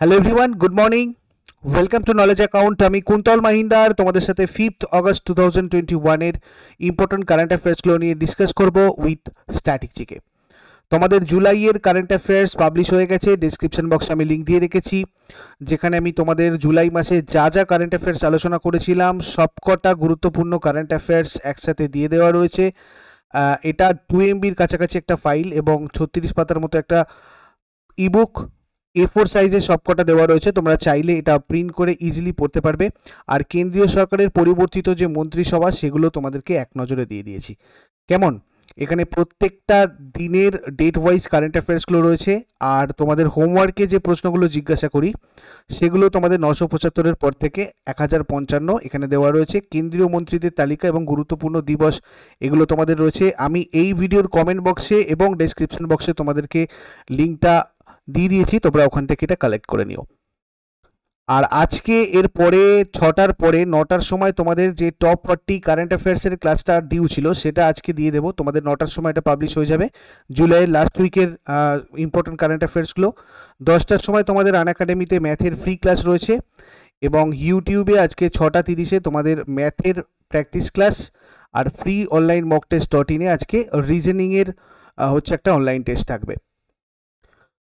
Hello everyone good morning welcome to knowledge account আমি কুন্তল মাহিন্দার তোমাদের সাথে fifth August two thousand twenty ওয়ানের important current অ্যাফেয়ার্সগুলো নিয়ে ডিসকাস করবো উইথ স্ট্র্যাটেজিকে তোমাদের জুলাইয়ের কারেন্ট অ্যাফেয়ার্স পাবলিশ হয়ে গেছে ডিসক্রিপশন বক্সে আমি লিঙ্ক দিয়ে রেখেছি যেখানে আমি তোমাদের জুলাই মাসে যা যা কারেন্ট অ্যাফেয়ার্স আলোচনা করেছিলাম সবকটা গুরুত্বপূর্ণ কারেন্ট অ্যাফেয়ার্স একসাথে দিয়ে দেওয়া রয়েছে এটা টু এমবির কাছাকাছি একটা ফাইল এবং ছত্রিশ পাতার মতো একটা ইবুক এ ফোর সাইজের সবকটা দেওয়া রয়েছে তোমরা চাইলে এটা প্রিন্ট করে ইজিলি পড়তে পারবে আর কেন্দ্রীয় সরকারের পরিবর্তিত যে মন্ত্রিসভা সেগুলো তোমাদেরকে এক নজরে দিয়ে দিয়েছি কেমন এখানে প্রত্যেকটা দিনের ডেট ওয়াইজ কারেন্ট অ্যাফেয়ার্সগুলো রয়েছে আর তোমাদের হোমওয়ার্কে যে প্রশ্নগুলো জিজ্ঞাসা করি সেগুলো তোমাদের নশো পঁচাত্তরের পর থেকে এক হাজার পঞ্চান্ন এখানে দেওয়া রয়েছে কেন্দ্রীয় মন্ত্রীদের তালিকা এবং গুরুত্বপূর্ণ দিবস এগুলো তোমাদের রয়েছে আমি এই ভিডিওর কমেন্ট বক্সে এবং ডেসক্রিপশন বক্সে তোমাদেরকে লিঙ্কটা দিয়ে দিয়েছি তোমরা ওখান থেকে এটা কালেক্ট করে নিও আর আজকে এর পরে ছটার পরে নটার সময় তোমাদের যে টপ ফর্টি কারেন্ট অ্যাফেয়ার্সের ক্লাসটা ডিউ ছিল সেটা আজকে দিয়ে দেবো তোমাদের নটার সময় এটা পাবলিশ হয়ে যাবে জুলাইয়ের লাস্ট উইকের ইম্পর্টেন্ট কারেন্ট অ্যাফেয়ার্সগুলো দশটার সময় তোমাদের আন একাডেমিতে ম্যাথের ফ্রি ক্লাস রয়েছে এবং ইউটিউবে আজকে ছটা তিরিশে তোমাদের ম্যাথের প্র্যাকটিস ক্লাস আর free online mock test dot ইনে আজকে রিজেনিংয়ের হচ্ছে একটা অনলাইন টেস্ট থাকবে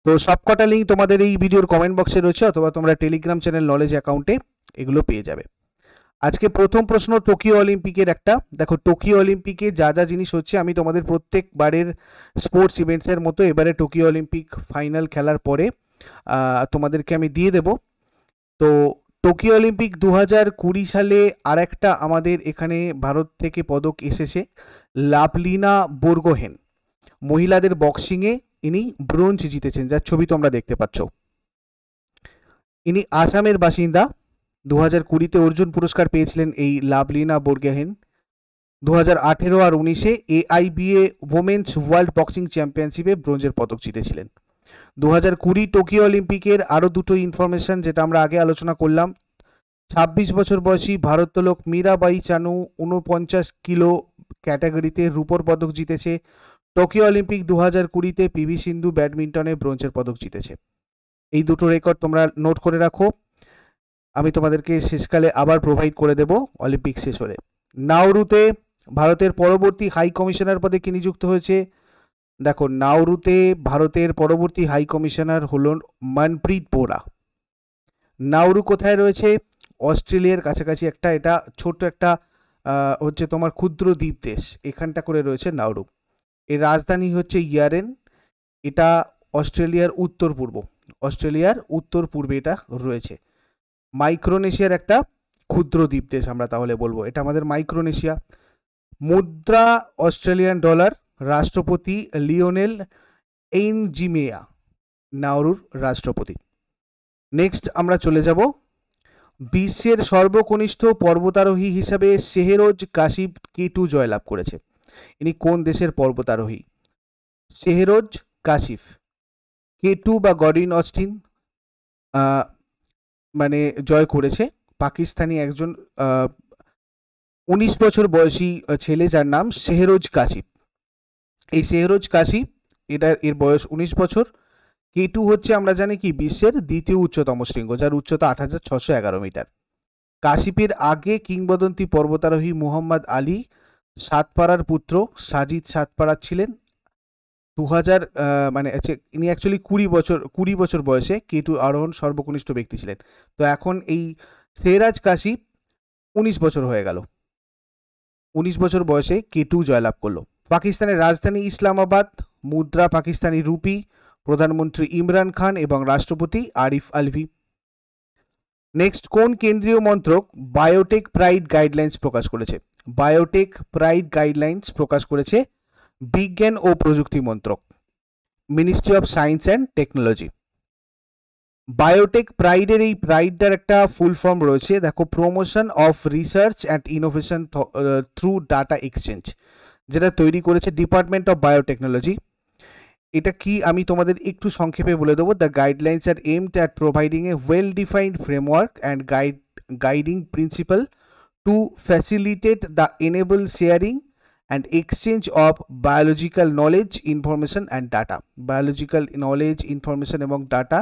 তো সবকটা লিঙ্ক তোমাদের এই ভিডিওর কমেন্ট বক্সে রয়েছে অথবা তোমরা টেলিগ্রাম চ্যানেল নলেজ অ্যাকাউন্টে এগুলো পেয়ে যাবে আজকে প্রথম প্রশ্ন টোকিও অলিম্পিকের একটা দেখো টোকিও অলিম্পিকে যা যা জিনিস হচ্ছে আমি তোমাদের প্রত্যেকবারের স্পোর্টস ইভেন্টসের মতো এবারে টোকিও অলিম্পিক ফাইনাল খেলার পরে তোমাদেরকে আমি দিয়ে দেব তো টোকিও অলিম্পিক দু হাজার কুড়ি সালে আর একটা আমাদের এখানে ভারত থেকে পদক এসেছে লাভলিনা বোরগোহেন মহিলাদের বক্সিংয়ে ইনি ব্রোঞ্জ জিতেছেন যার ছবি তোমরা দেখতে পাচ্ছ ইনি আসামের বাসিন্দা দু হাজার কুড়িতে অর্জুন পুরস্কার পেয়েছিলেন এই লাভলিনা বোরগেহেন দু হাজার আঠেরো আর উনিশে A I A women's world boxing চ্যাম্পিয়নশিপে ব্রোঞ্জের পদক জিতেছিলেন দু হাজার কুড়ি টোকিও অলিম্পিকের আরও দুটো ইনফরমেশান যেটা আমরা আগে আলোচনা করলাম ছাব্বিশ বছর বয়সী ভারোত্তোলক মীরাবাই চানু উনপঞ্চাশ কিলো ক্যাটাগরিতে রুপোর পদক জিতেছে টোকিও অলিম্পিক দু হাজার কুড়িতে পিভি সিন্ধু ব্যাডমিন্টনে ব্রোঞ্জের পদক জিতেছে এই দুটো রেকর্ড তোমরা নোট করে রাখো আমি তোমাদেরকে শেষকালে আবার প্রোভাইড করে দেব অলিম্পিক শেষ হলে নাওরুতে ভারতের পরবর্তী হাই কমিশনার পদে কি নিযুক্ত হয়েছে দেখো নাওরুতে ভারতের পরবর্তী হাই কমিশনার হল মনপ্রীত বোরা নাওরু কোথায় রয়েছে অস্ট্রেলিয়ার কাছাকাছি একটা এটা ছোট্ট একটা হচ্ছে তোমার ক্ষুদ্র দ্বীপ দেশ এখানটা করে রয়েছে নাওরু এর রাজধানী হচ্ছে ইয়ারেন এটা অস্ট্রেলিয়ার উত্তর পূর্ব অস্ট্রেলিয়ার উত্তর পূর্বে এটা রয়েছে মাইক্রোনেশিয়ার একটা ক্ষুদ্র দ্বীপ দেশ আমরা তাহলে বলবো এটা আমাদের মাইক্রোনেশিয়া মুদ্রা অস্ট্রেলিয়ান ডলার রাষ্ট্রপতি লিওনেল এইনজিমেয়া নাওরুর রাষ্ট্রপতি নেক্সট আমরা চলে যাব বিশ্বের সর্বকনিষ্ঠ পর্বতারোহী হিসাবে সেহেরোজ কাশিব কিটু জয়লাভ করেছে ইনি কোন দেশের পর্বতারোহী শেহরোজ কাশিফ কে টু বা গডিন অস্টিন মানে জয় করেছে পাকিস্তানি একজন উনিশ বছর বয়সী ছেলে যার নাম শেহরোজ কাশিফ এই শেহরোজ কাশিফ এটা এর বয়স উনিশ বছর কে টু হচ্ছে আমরা জানি কি বিশ্বের দ্বিতীয় উচ্চতম শৃঙ্গ যার উচ্চতা আট হাজার ছশো এগারো মিটার কাশিপের আগে কিংবদন্তি পর্বতারোহী মুহম্মদ আলী সাতপাড়ার পুত্র সাজিদ সাতপাড়া ছিলেন দু হাজার মানে ইনি অ্যাকচুয়ালি কুড়ি বছর কুড়ি বছর বয়সে কেটু আরোহণ সর্বকনিষ্ঠ ব্যক্তি ছিলেন তো এখন এই সেরাজ কাশি উনিশ বছর হয়ে গেল উনিশ বছর বয়সে কেটু জয়লাভ করলো পাকিস্তানের রাজধানী ইসলামাবাদ মুদ্রা পাকিস্তানি রুপি প্রধানমন্ত্রী ইমরান খান এবং রাষ্ট্রপতি আরিফ আলভি নেক্সট কোন কেন্দ্রীয় মন্ত্রক বায়োটেক প্রাইড গাইডলাইন্স প্রকাশ করেছে বায়োটেক প্রাইড গাইডলাইন্স প্রকাশ করেছে বিজ্ঞান ও প্রযুক্তি মন্ত্রক ministry of science and technology biotech প্রাইডের এই প্রাইডটার একটা ফুল ফর্ম রয়েছে দেখো promotion of research and innovation through data exchange যেটা তৈরি করেছে ডিপার্টমেন্ট অফ বায়োটেকনোলজি এটা কি আমি তোমাদের একটু সংক্ষেপে বলে দেবো the guidelines are aimed at providing a well defined framework and guide guiding principle to facilitate the enable sharing and exchange of biological knowledge information and data biological knowledge information এবং data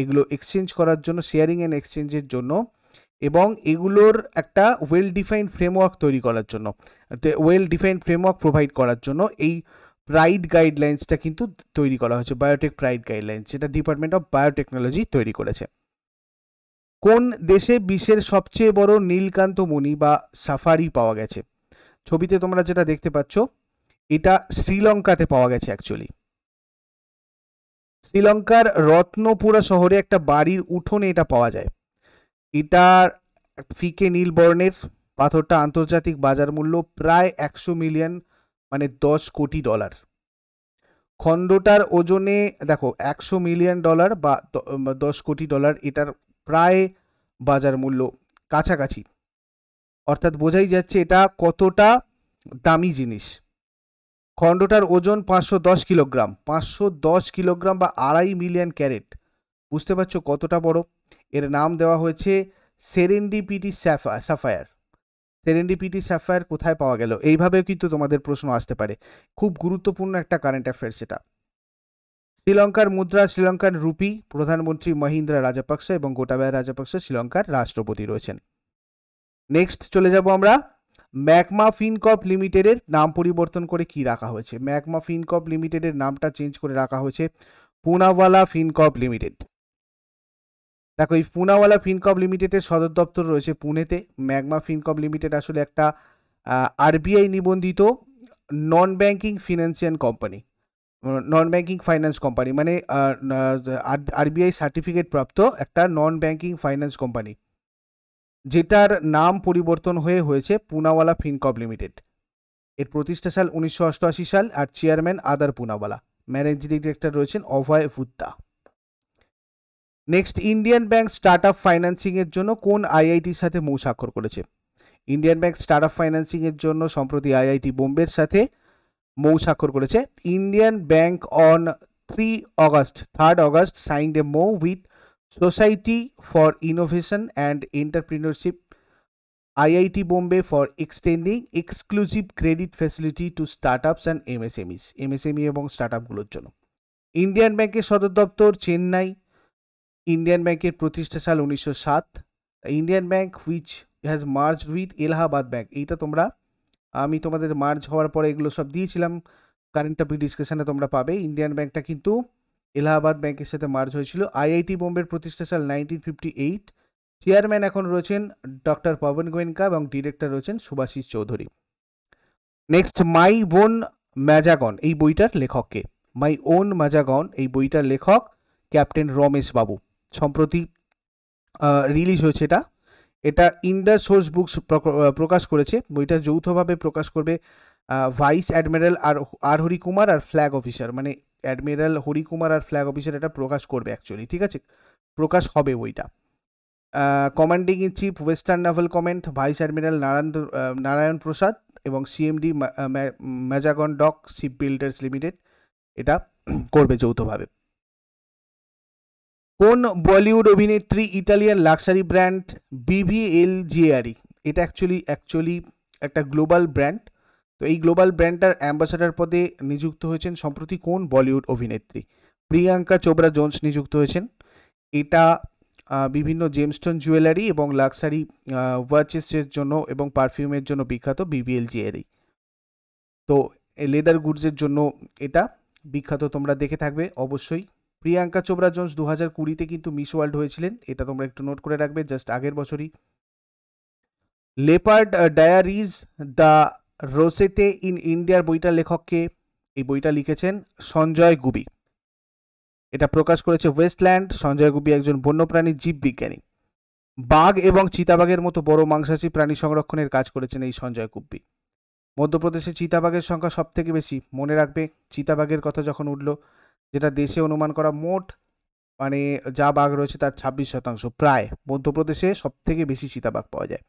এগুলো exchange করার জন্য sharing and এক্সচেঞ্জের জন্য এবং এগুলোর একটা well define framework তৈরি করার জন্য ওয়েল ডিফাইন ফ্রেমওয়ার্ক প্রোভাইড করার জন্য এই প্রাইড গাইডলাইন্সটা কিন্তু তৈরি করা হয়েছে বায়োটেক প্রাইড গাইডলাইন্স যেটা ডিপার্টমেন্ট অফ বায়োটেকনোলজি তৈরি করেছে কোন দেশে বিশ্বের সবচেয়ে বড় নীলকান্ত মণি বা সাফারি পাওয়া গেছে ছবিতে তোমরা যেটা দেখতে পাচ্ছ এটা শ্রীলঙ্কাতে পাওয়া গেছে অ্যাকচুয়ালি শ্রীলঙ্কার রত্নপুরা শহরে একটা বাড়ির উঠোনে এটা পাওয়া যায় এটার ফিকে নীল বর্ণের পাথরটা আন্তর্জাতিক বাজার মূল্য প্রায় একশো মিলিয়ন মানে দশ কোটি ডলার খণ্ডটার ওজনে দেখো একশো মিলিয়ন ডলার বা দশ কোটি ডলার এটার প্রায় বাজার মূল্য কাছাকাছি অর্থাৎ বোঝাই যাচ্ছে এটা কতটা দামি জিনিস খণ্ডটার ওজন পাঁচশো দশ কিলোগ্রাম পাঁচশো দশ কিলোগ্রাম বা আড়াই মিলিয়ন ক্যারেট বুঝতে পারছো কতটা বড় এর নাম দেওয়া হয়েছে সেরেন্ডিপিটি সাফায়ার সেরেন্ডিপিটি সাফায়ার কোথায় পাওয়া গেল এইভাবেও কিন্তু তোমাদের প্রশ্ন আসতে পারে খুব গুরুত্বপূর্ণ একটা কারেন্ট অ্যাফেয়ার্স এটা শ্রীলঙ্কার মুদ্রা শ্রীলঙ্কার রুপি প্রধানমন্ত্রী মহিন্দ্রা রাজাপাক্সা এবং গোটাবায়া রাজাপাক্সা শ্রীলঙ্কার রাষ্ট্রপতি রয়েছেন নেক্সট চলে যাব আমরা ম্যাকমা ফিনকপ লিমিটেডের নাম পরিবর্তন করে কি রাখা হয়েছে ম্যাকমা ফিনকপ লিমিটেডের নামটা চেঞ্জ করে রাখা হয়েছে পুনাওয়ালা ফিনকপ লিমিটেড দেখো এই পুনাওয়ালা ফিনকপ লিমিটেডের সদর দপ্তর রয়েছে পুনেতে ম্যাগমা ফিনকপ লিমিটেড আসলে একটা আরবিআই নিবন্ধিত non banking financial company non banking finance company মানে আরবিআই সার্টিফিকেট প্রাপ্ত একটা নন ব্যাংকিং ফাইন্যান্স কোম্পানি যেটার নাম পরিবর্তন হয়ে হয়েছে পুনাওয়ালা ফিনকপ লিমিটেড এর প্রতিষ্ঠা সাল উনিশশো অষ্টআশি সাল আর chairman Adar Poonawalla managing director রয়েছেন Abhay Futta next Indian Bank startup ফাইন্যান্সিংয়ের জন্য কোন আইআইটির সাথে মৌ স্বাক্ষর করেছে ইন্ডিয়ান ব্যাংক স্টার্ট আপ ফাইন্যান্সিংয়ের জন্য সম্প্রতি আইআইটি বোম্বের সাথে মৌ স্বাক্ষর করেছে Indian Bank on three August third August signed a MoU with Society for Innovation and Entrepreneurship Bombay for extending exclusive credit credit to startups and MSMEs MSME এবং স্টার্টআপগুলোর জন্য ইন্ডিয়ান ব্যাংকের সদর দপ্তর চেন্নাই ইন্ডিয়ান ব্যাংকের প্রতিষ্ঠা সাল উনিশশো সাত Indian Bank which has merge with Allahabad Bank এইটা তোমরা আমি তোমাদের মার্চ হওয়ার পরে এগুলো সব দিয়েছিলাম কারেন্ট টপিক ডিসকাশানে তোমরা পাবে ইন্ডিয়ান ব্যাংকটা কিন্তু এলাহাবাদ ব্যাংকের সাথে মার্জ হয়েছিল আইআইটি বোম্বের প্রতিষ্ঠা সাল নাইনটিন ফিফটি এইট চেয়ারম্যান এখন রয়েছেন ডক্টর পবন গোয়েনকা এবং ডিরেক্টর রয়েছেন সুভাষিস চৌধুরী নেক্সট মাই বোন ম্যাজাগন এই বইটার লেখককে মাই ওন ম্যাজাগন এই বইটার লেখক ক্যাপ্টেন রমেশ বাবু সম্প্রতি রিলিজ হয়েছে এটা এটা ইন্ডার সোর্স বুকস প্রকাশ করেছে বইটা যৌথভাবে প্রকাশ করবে vice admiral R R Harikumar আর ফ্ল্যাগ অফিসার মানে অ্যাডমিরাল হরিকুমার আর ফ্ল্যাগ অফিসার এটা প্রকাশ করবে অ্যাকচুয়ালি ঠিক আছে প্রকাশ হবে বইটা commanding in chief western naval command vice admiral Narayan Narayan Prasad এবং CMD Mazagon dock ship builders limited এটা করবে যৌথভাবে কোন বলিউড অভিনেত্রী Italian luxury brand Bvlgari e? এটা অ্যাকচুয়ালি অ্যাকচুয়ালি একটা গ্লোবাল ব্র্যান্ড তো এই গ্লোবাল ব্র্যান্ডটার অ্যাম্বাসাডার পদে নিযুক্ত হয়েছেন সম্প্রতি কোন বলিউড অভিনেত্রী প্রিয়াঙ্কা চোপড়া জোন্স নিযুক্ত হয়েছেন এটা বিভিন্ন জেমস্টোন জুয়েলারি এবং লাক্সারি ওয়াচেসের জন্য এবং পারফিউমের জন্য বিখ্যাত বিবিএল জিয়ারি e। তো লেদার গুডসের জন্য এটা বিখ্যাত তোমরা দেখে থাকবে অবশ্যই প্রিয়াঙ্কা চোপড়া জোন্স দু হাজার কুড়িতে কিন্তু মিস ওয়ার্ল্ড হয়েছিলেন এটা তোমরা একটু নোট করে রাখবে জাস্ট আগের বছরই leopard diaries the rosette in ইন্ডিয়ার বইটার লেখককে এই বইটা লিখেছেন সঞ্জয় গুবি এটা প্রকাশ করেছে ওয়েস্টল্যান্ড সঞ্জয় গুবি একজন বন্যপ্রাণী জীববিজ্ঞানী বাঘ এবং চিতাবাঘের মতো বড় মাংসাশী প্রাণী সংরক্ষণের কাজ করেছেন এই সঞ্জয় গুব্বি মধ্যপ্রদেশে চিতাবাঘের সংখ্যা সবথেকে বেশি মনে রাখবে চিতাবাঘের কথা যখন উঠল যেটা দেশে অনুমান করা মোট মানে যা বাঘ রয়েছে তার ছাব্বিশ শতাংশ প্রায় মধ্যপ্রদেশে সব থেকে বেশি সীতাবাঘ পাওয়া যায়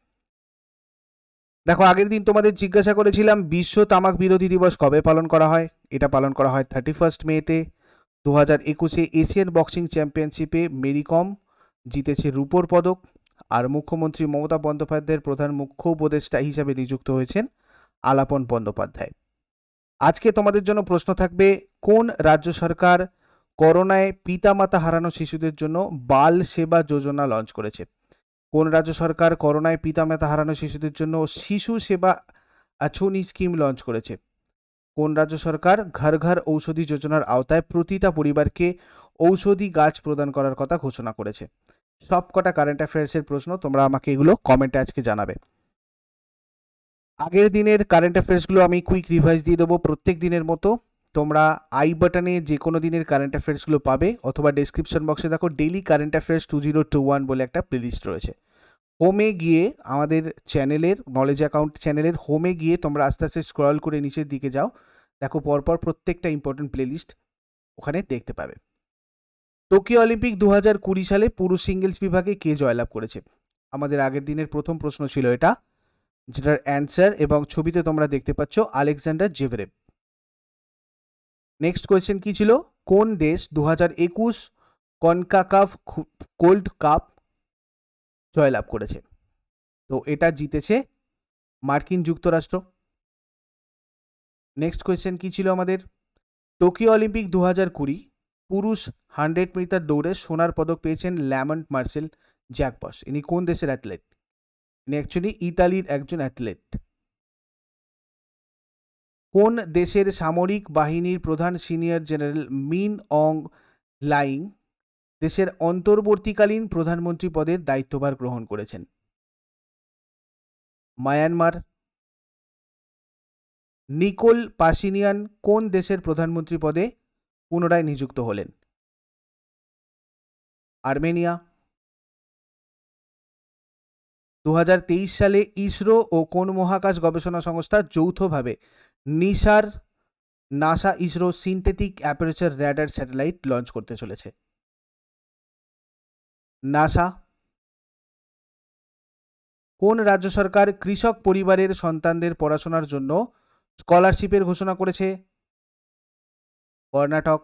দেখো আগের দিন তোমাদের জিজ্ঞাসা করেছিলাম বিশ্ব তামাক বিরোধী দিবস কবে পালন করা হয় এটা পালন করা হয় থার্টি ফার্স্ট মেতে দু হাজার একুশে এশিয়ান বক্সিং চ্যাম্পিয়নশিপে মেরি কম জিতেছে রূপোর পদক আর মুখ্যমন্ত্রী মমতা বন্দ্যোপাধ্যায়ের প্রধান মুখ্য উপদেষ্টা হিসাবে নিযুক্ত হয়েছেন আলাপন বন্দ্যোপাধ্যায় আজকে তোমাদের জন্য প্রশ্ন থাকবে কোন রাজ্য সরকার করোনায় পিতামাতা হারানো শিশুদের জন্য বাল সেবা যোজনা লঞ্চ করেছে কোন রাজ্য সরকার করোনায় পিতামাতা হারানো শিশুদের জন্য শিশু সেবা আছুনি স্কিম লঞ্চ করেছে কোন রাজ্য সরকার ঘর ঘর ঔষধি যোজনার আওতায় প্রতিটা পরিবারকে ঔষধি গাছ প্রদান করার কথা ঘোষণা করেছে সবকটা কারেন্ট অ্যাফেয়ার্সের প্রশ্ন তোমরা আমাকে এগুলো কমেন্টে আজকে জানাবে আগের দিনের কারেন্ট অ্যাফেয়ার্সগুলো আমি কুইক রিভাইজ দিয়ে দেবো প্রত্যেক দিনের মতো তোমরা আই বাটনে যে কোনো দিনের কারেন্ট অ্যাফেয়ার্সগুলো পাবে অথবা ডিসক্রিপশন বক্সে দেখো daily current affairs two zero two one বলে একটা প্লেলিস্ট রয়েছে হোমে গিয়ে আমাদের চ্যানেলের নলেজ অ্যাকাউন্ট চ্যানেলের হোমে গিয়ে তোমরা আস্তে আস্তে স্ক্রল করে নিচের দিকে যাও দেখো পরপর প্রত্যেকটা ইম্পর্টেন্ট প্লেলিস্ট ওখানে দেখতে পাবে টোকিও অলিম্পিক দু হাজার কুড়ি সালে পুরুষ সিঙ্গেলস বিভাগে কে জয়লাভ করেছে আমাদের আগের দিনের প্রথম প্রশ্ন ছিল এটা যেটার অ্যান্সার এবং ছবিতে তোমরা দেখতে পাচ্ছ আলেকজান্ডার জেভরেভ নেক্সট কোয়েশ্চেন কি ছিল কোন দেশ দু হাজার একুশ কনকাকাফ কোল্ড কাপ জয়লাভ করেছে তো এটা জিতেছে মার্কিন যুক্তরাষ্ট্র নেক্সট কোয়েশ্চেন কি ছিল আমাদের টোকিও অলিম্পিক দু হাজার কুড়ি পুরুষ হান্ড্রেড মিটার দৌড়ে সোনার পদক পেয়েছেন ল্যামন্ট মার্সেল জ্যাকবস ইনি কোন দেশের অ্যাথলেট ইনি অ্যাকচুয়ালি ইতালির একজন অ্যাথলেট কোন দেশের সামরিক বাহিনীর প্রধান senior general Min Aung Hlaing দেশের অন্তর্বর্তীকালীন প্রধানমন্ত্রী পদের দায়িত্বভার গ্রহণ করেছেন মায়ানমার নিকোল পাসিনিয়ান কোন দেশের প্রধানমন্ত্রী পদে পুনরায় নিযুক্ত হলেন আর্মেনিয়া দু সালে ইসরো ও কোন মহাকাশ গবেষণা সংস্থা যৌথভাবে NISAR NASA ISRO synthetic aperture radar satellite launch করতে চলেছে নাসা কোন রাজ্য সরকার কৃষক পরিবারের সন্তানদের পড়াশোনার জন্য স্কলারশিপের ঘোষণা করেছে কর্ণাটক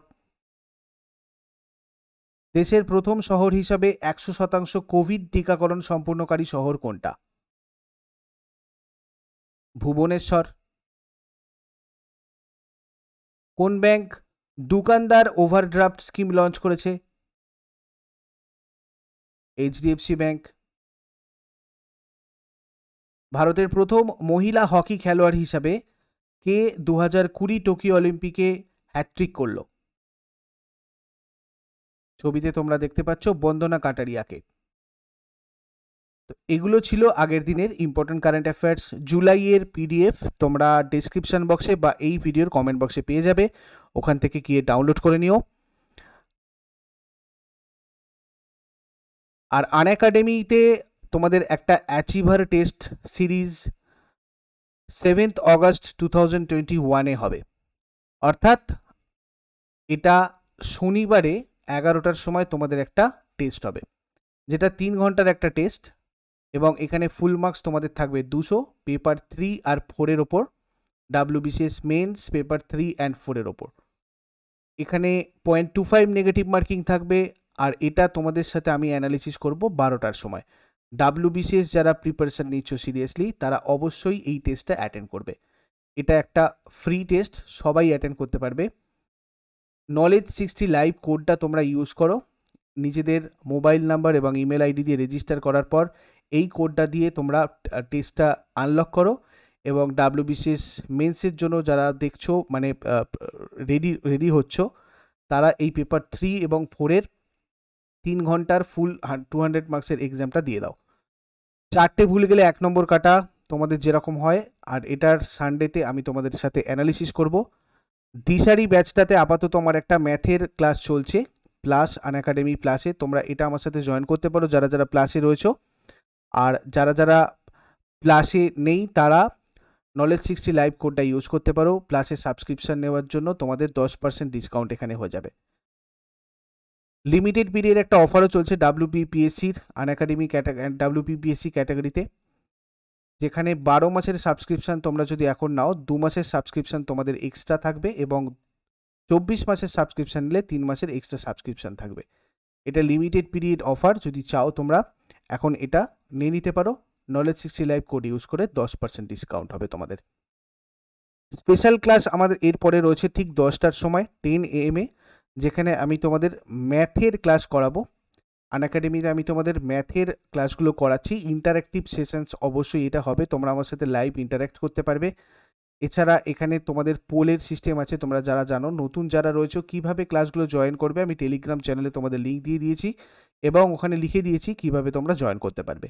দেশের প্রথম শহর হিসাবে একশো শতাংশ কোভিড টিকাকরণ সম্পূর্ণকারী শহর কোনটা ভুবনেশ্বর কোন ব্যাংক দোকানদার ওভারড্রাফট স্কিম লঞ্চ করেছে এইচডিএফসি ব্যাংক ভারতের প্রথম মহিলা হকি খেলোয়াড় হিসাবে কে দু হাজার কুড়ি টোকিও অলিম্পিকে হ্যাট্রিক করলো ছবিতে তোমরা দেখতে পাচ্ছ বন্দনা কাটারিয়াকে তো এগুলো ছিল আগের দিনের ইম্পর্টেন্ট কারেন্ট অ্যাফেয়ার্স জুলাইয়ের পিডিএফ তোমরা ডিসক্রিপশান বক্সে বা এই ভিডিওর কমেন্ট বক্সে পেয়ে যাবে ওখান থেকে গিয়ে ডাউনলোড করে নিও আর আন একাডেমিতে তোমাদের একটা achiever test series seventh August two thousand twenty ওয়ানে হবে অর্থাৎ এটা শনিবারে এগারোটার সময় তোমাদের একটা টেস্ট হবে যেটা তিন ঘন্টার একটা টেস্ট এবং এখানে ফুল মার্কস তোমাদের থাকবে দুশো পেপার থ্রি আর ফোরের ওপর WBCS mains paper three and ফোরের ওপর এখানে point two five negative marking থাকবে আর এটা তোমাদের সাথে আমি অ্যানালিসিস করব বারোটার সময় ডাব্লিউবিসিএস যারা প্রিপারেশান নিচ্ছ সিরিয়াসলি তারা অবশ্যই এই টেস্টটা অ্যাটেন্ড করবে এটা একটা ফ্রি টেস্ট সবাই অ্যাটেন্ড করতে পারবে নলেজ সিক্সটি লাইভ কোডটা তোমরা ইউজ করো নিজেদের মোবাইল নাম্বার এবং ইমেল আইডি দিয়ে রেজিস্টার করার পর এই কোডটা দিয়ে তোমরা টেস্টটা আনলক করো এবং ডাব্লিউবিসিএস মেন্সের জন্য যারা দেখছো মানে রেডি রেডি হচ্ছ তারা এই পেপার থ্রি এবং ফোরের তিন ঘন্টার ফুল টু হান্ড্রেড মার্কসের এক্সামটা দিয়ে দাও চারটে ভুল গেলে এক নম্বর কাটা তোমাদের যেরকম হয় আর এটার সানডেতে আমি তোমাদের সাথে অ্যানালিসিস করবো দিশারি ব্যাচটাতে আপাতত আমার একটা ম্যাথের ক্লাস চলছে প্লাস আন একাডেমি প্লাসে তোমরা এটা আমার সাথে জয়েন করতে পারো যারা যারা প্লাসে রয়েছো আর যারা যারা প্লাসে নেই তারা নলেজ সিক্সটি লাইভ কোডটা ইউজ করতে পারো প্লাসে সাবস্ক্রিপশান নেওয়ার জন্য তোমাদের দশ পার্সেন্ট ডিসকাউন্ট এখানে হয়ে যাবে লিমিটেড পিরিয়ড একটা অফারও চলছে ডাব্লিউ বিপিএসসির আন একাডেমি ডাব্লিউ বিপিএসসি ক্যাটাগরিতে যেখানে বারো মাসের সাবস্ক্রিপশান তোমরা যদি এখন নাও দু মাসের সাবস্ক্রিপশান তোমাদের এক্সট্রা থাকবে এবং চব্বিশ মাসের সাবস্ক্রিপশান নিলে তিন মাসের এক্সট্রা সাবস্ক্রিপশান থাকবে এটা লিমিটেড পিরিয়ড অফার যদি চাও তোমরা এখন এটা নিয়ে নিতে পারো knowledge sixty live code use করে দশ পার্সেন্ট ডিসকাউন্ট হবে তোমাদের স্পেশাল ক্লাস আমাদের এরপরে রয়েছে ঠিক দশটার সময় টেন এ এম এ যেখানে আমি তোমাদের ম্যাথের ক্লাস করাবো আন আমি তোমাদের ম্যাথের ক্লাসগুলো করাচ্ছি ইন্টারাক্টিভ সেশনস অবশ্যই এটা হবে তোমরা আমার সাথে লাইভ ইন্টারাক্ট করতে পারবে এছাড়া এখানে তোমাদের পোলের সিস্টেম আছে তোমরা যারা জানো নতুন যারা রয়েছে কিভাবে ক্লাসগুলো জয়েন করবে আমি টেলিগ্রাম চ্যানেলে তোমাদের লিঙ্ক দিয়ে দিয়েছি এবং ওখানে লিখে দিয়েছি কিভাবে তোমরা জয়েন করতে পারবে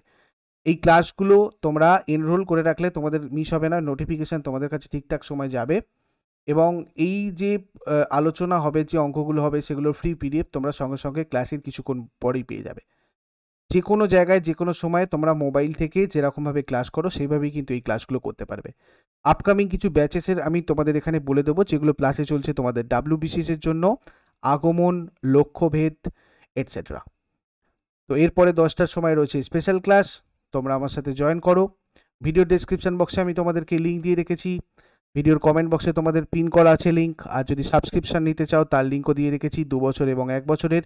এই ক্লাসগুলো তোমরা এনরোল করে রাখলে তোমাদের মিস হবে না নোটিফিকেশান তোমাদের কাছে ঠিকঠাক সময় যাবে এবং এই যে আলোচনা হবে যে অঙ্কগুলো হবে সেগুলোর ফ্রি পিডিএফ তোমরা সঙ্গে সঙ্গে ক্লাসের কিছুক্ষণ পরেই পেয়ে যাবে যে কোনো জায়গায় যে কোনো সময় তোমরা মোবাইল থেকে যেরকমভাবে ক্লাস করো সেইভাবেই কিন্তু এই ক্লাসগুলো করতে পারবে আপকামিং কিছু ব্যাচেসের আমি তোমাদের এখানে বলে দেবো যেগুলো ক্লাসে চলছে তোমাদের ডাব্লু বিসিএসের জন্য আগমন লক্ষ্যভেদ এটসেট্রা তো এরপরে দশটার সময় রয়েছে স্পেশাল ক্লাস তোমরা আমার সাথে জয়েন করো ভিডিও ডেসক্রিপশান বক্সে আমি তোমাদেরকে লিঙ্ক দিয়ে রেখেছি ভিডিওর কমেন্ট বক্সে তোমাদের পিন করা আছে লিঙ্ক আর যদি সাবস্ক্রিপশান নিতে চাও তার লিঙ্কও দিয়ে রেখেছি দু বছর এবং এক বছরের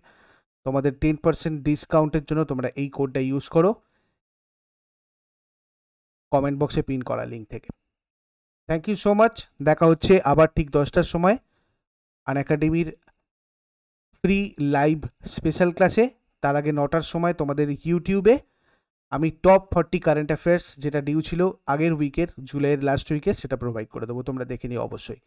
তোমাদের টেন পার্সেন্ট ডিসকাউন্টের জন্য তোমরা এই কোডটা ইউজ করো কমেন্ট বক্সে পিন করা লিঙ্ক থেকে থ্যাংক ইউ সো মাচ দেখা হচ্ছে আবার ঠিক দশটার সময় আন একাডেমির ফ্রি লাইভ স্পেশাল ক্লাসে তার আগে নটার সময় তোমাদের ইউটিউবে আমি টপ ফর্টি কারেন্ট অ্যাফেয়ার্স যেটা ডিউ ছিল আগের উইকের জুলাইয়ের লাস্ট উইকে সেটা প্রোভাইড করে দেবো তোমরা দেখে নিও অবশ্যই